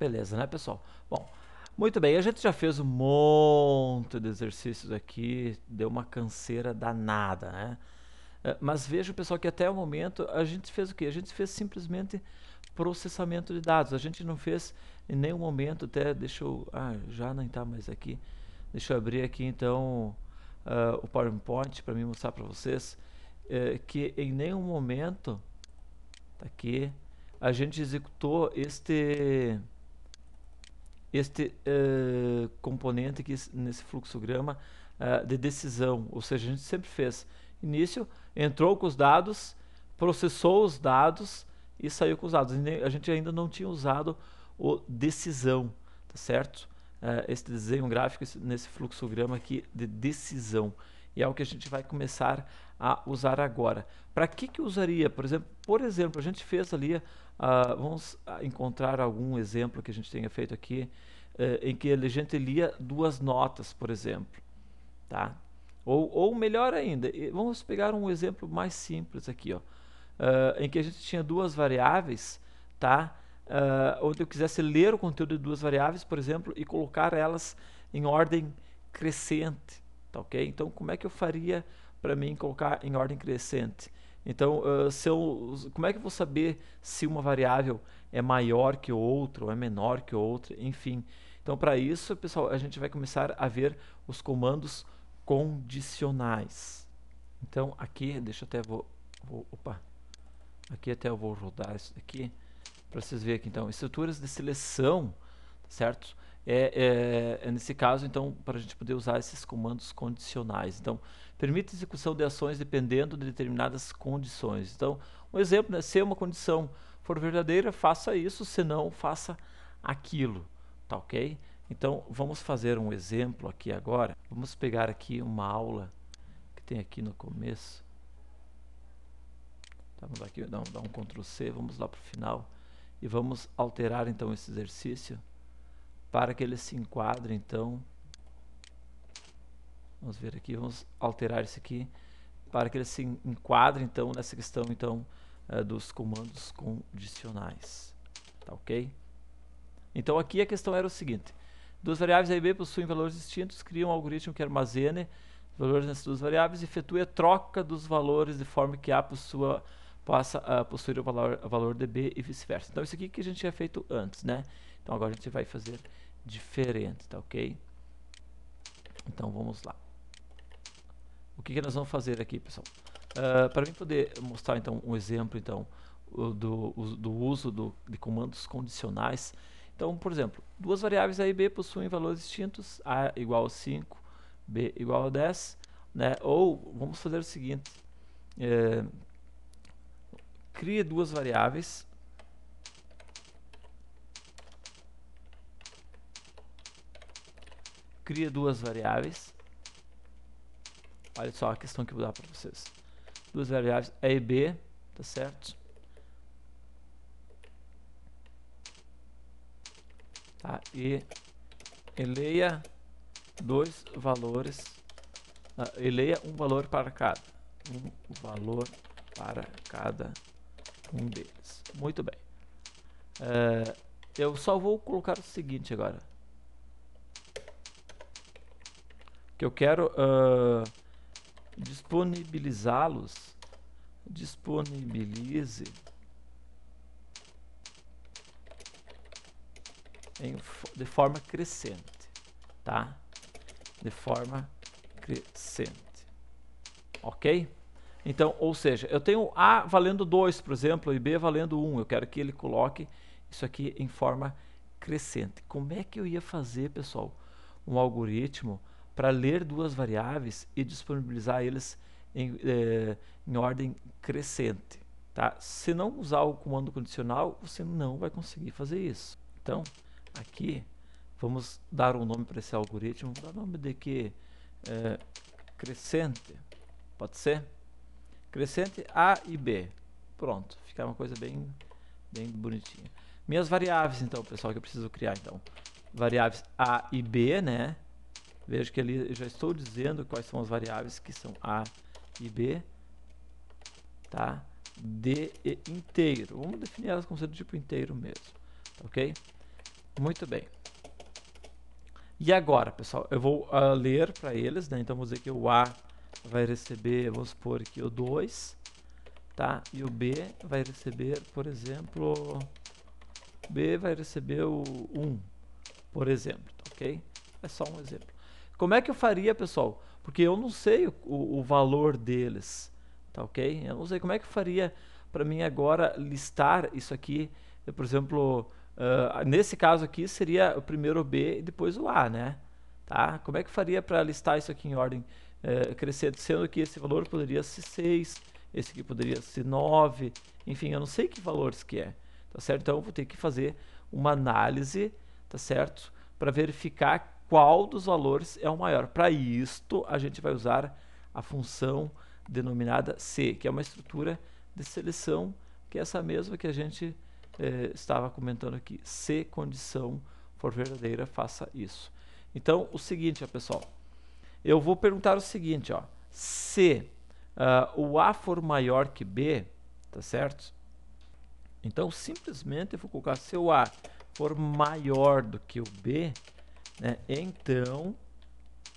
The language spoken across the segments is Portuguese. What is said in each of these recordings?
Beleza, né, pessoal? Bom, muito bem, a gente já fez um monte de exercícios aqui, deu uma canseira danada, né? Eh, mas veja, pessoal, que até o momento a gente fez o quê? A gente fez simplesmente processamento de dados. A gente não fez em nenhum momento, até deixa eu... Ah, já não está mais aqui. Deixa eu abrir aqui, então, uh, o PowerPoint para mim mostrar para vocês uh, que em nenhum momento, tá aqui, a gente executou este este uh, componente aqui nesse fluxograma uh, de decisão, ou seja, a gente sempre fez início, entrou com os dados, processou os dados e saiu com os dados. A gente ainda não tinha usado o decisão, tá certo? Uh, eh, este desenho gráfico esse, nesse fluxograma aqui de decisão e é o que a gente vai começar a usar agora. Para que que usaria, por exemplo, por exemplo, a gente fez ali, uh, vamos ah, encontrar algum exemplo que a gente tenha feito aqui, uh, em que a gente lia duas notas, por exemplo. Tá? Ou, ou melhor ainda, vamos pegar um exemplo mais simples aqui, ó, uh, em que a gente tinha duas variáveis, tá? onde eu quisesse ler o conteúdo de duas variáveis, por exemplo, e colocar elas em ordem crescente. Tá ok? Então, como é que eu faria para mim colocar em ordem crescente? Então, uh, se eu, como é que eu vou saber se uma variável é maior que outra, ou é menor que outra, enfim. Então, para isso, pessoal, a gente vai começar a ver os comandos condicionais. Então, aqui, deixa eu até vou, vou opa. Aqui até eu vou rodar isso daqui para vocês verem aqui então, estruturas de seleção, tá certo? é, é, é nesse caso, então, para a gente poder usar esses comandos condicionais. Então, permite execução de ações dependendo de determinadas condições. Então, um exemplo, né, se uma condição for verdadeira, faça isso, se não, faça aquilo, tá ok? Então, vamos fazer um exemplo aqui agora. Vamos pegar aqui uma aula que tem aqui no começo. Tá, vamos aqui, dar um, dar um Ctrl C, vamos lá para o final. E vamos alterar então esse exercício para que ele se enquadre então vamos ver aqui vamos alterar isso aqui para que ele se enquadre então nessa questão então eh, dos comandos condicionais tá ok então aqui a questão era o seguinte duas variáveis A e B possuem valores distintos cria um algoritmo que armazene valores nessas duas variáveis e efetue a troca dos valores de forma que A possua passa a possuir o valor, o valor DB e vice-versa. Então isso aqui que a gente tinha feito antes, né? Então agora a gente vai fazer diferente, tá ok? Então vamos lá. O que, que nós vamos fazer aqui, pessoal? Uh, Para mim poder mostrar então um exemplo então do, do uso do, de comandos condicionais. Então, por exemplo, duas variáveis A e B possuem valores distintos, A igual a 5, B igual a 10, né? Ou vamos fazer o seguinte, é, cria duas variáveis. Cria duas variáveis. Olha só a questão que eu vou dar para vocês. Duas variáveis A e B, tá certo? Tá, e eleia dois valores, uh, eleia um valor para cada, um valor para cada um deles. Muito bem. É, eu só vou colocar o seguinte agora. Que eu quero uh, disponibilizá-los. Disponibilize. Em, de forma crescente. Tá? De forma crescente. Ok? Então, ou seja, eu tenho A valendo 2, por exemplo, e B valendo 1. Eu quero que ele coloque isso aqui em forma crescente. Como é que eu ia fazer, pessoal, um algoritmo para ler duas variáveis e disponibilizar eles em, eh, em ordem crescente? Tá? Se não usar o comando condicional, você não vai conseguir fazer isso. Então, aqui, vamos dar um nome para esse algoritmo. Vou dar o nome de que? Eh, crescente. Pode ser? Crescente A e B. Pronto, fica uma coisa bem, bem bonitinha. Minhas variáveis, então, pessoal, que eu preciso criar, então. Variáveis A e B, né? Vejo que ali eu já estou dizendo quais são as variáveis que são A e B. Tá? D e inteiro. Vamos definir elas como sendo tipo inteiro mesmo. Ok? Muito bem. E agora, pessoal, eu vou uh, ler para eles, né? Então, vou dizer que o A vai receber, vamos supor aqui, o 2, tá? E o B vai receber, por exemplo, B vai receber o 1, um, por exemplo, ok? É só um exemplo. Como é que eu faria, pessoal? Porque eu não sei o, o valor deles, tá ok? Eu não sei como é que eu faria para mim agora listar isso aqui, eu, por exemplo, uh, nesse caso aqui seria o primeiro B e depois o A, né? Tá? Como é que eu faria para listar isso aqui em ordem é, eh, crescer, sendo que esse valor poderia ser 6, esse aqui poderia ser 9, enfim, eu não sei que valores que é, tá certo? Então eu vou ter que fazer uma análise, tá certo? Para verificar qual dos valores é o maior. Para isto, a gente vai usar a função denominada C, que é uma estrutura de seleção, que é essa mesma que a gente eh, estava comentando aqui. Se condição for verdadeira, faça isso. Então, o seguinte, pessoal, eu vou perguntar o seguinte, ó, se uh, ah, o A for maior que B, tá certo? Então, simplesmente eu vou colocar se o A for maior do que o B, né, então,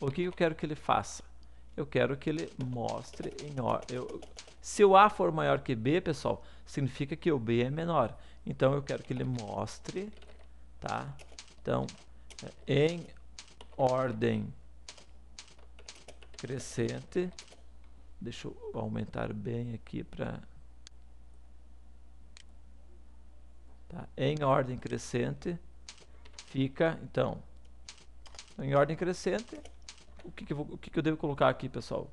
o que eu quero que ele faça? Eu quero que ele mostre em ordem. Se o A for maior que B, pessoal, significa que o B é menor. Então, eu quero que ele mostre, tá? Então, em ordem crescente. Deixa eu aumentar bem aqui para... Tá. Em ordem crescente, fica, então, em ordem crescente, o que, que, eu, vou, o que, que eu devo colocar aqui, pessoal?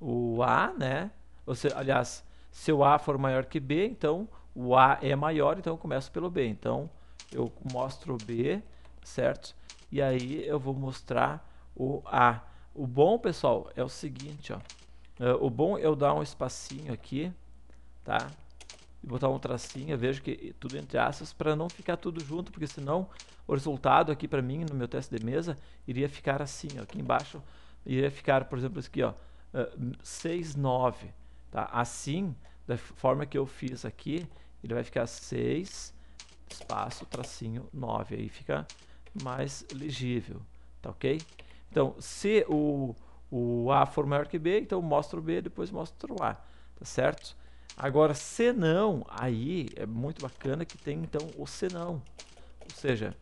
O A, né? Ou se, aliás, se o A for maior que B, então o A é maior, então eu começo pelo B. Então, eu mostro o B, certo? E aí eu vou mostrar o A. O bom, pessoal, é o seguinte, ó. Uh, o bom é eu dar um espacinho aqui, tá? E botar um tracinho, vejo que tudo entre aspas, para não ficar tudo junto, porque senão o resultado aqui para mim, no meu teste de mesa, iria ficar assim, ó. Aqui embaixo iria ficar, por exemplo, aqui, ó, uh, 6, 9, tá? Assim, da forma que eu fiz aqui, ele vai ficar 6, espaço, tracinho, 9. Aí fica mais legível, tá ok? Então, se o, o A for maior que B, então mostro o B, depois mostro o A, tá certo? Agora, se não, aí é muito bacana que tem então o se não. Ou seja,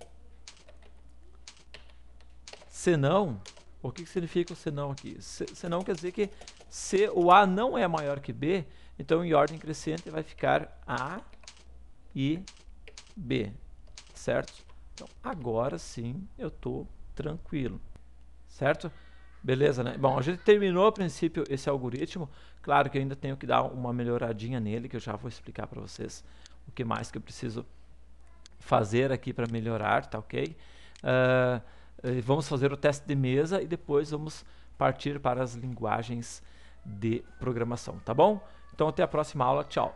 se não, o que, que significa o se não aqui? Se, se não quer dizer que se o A não é maior que B, então em ordem crescente vai ficar A e B, certo? Então agora sim eu estou tranquilo certo? Beleza, né? Bom, a gente terminou a princípio esse algoritmo. Claro que eu ainda tenho que dar uma melhoradinha nele, que eu já vou explicar para vocês o que mais que eu preciso fazer aqui para melhorar, tá ok? Uh, vamos fazer o teste de mesa e depois vamos partir para as linguagens de programação, tá bom? Então até a próxima aula, tchau!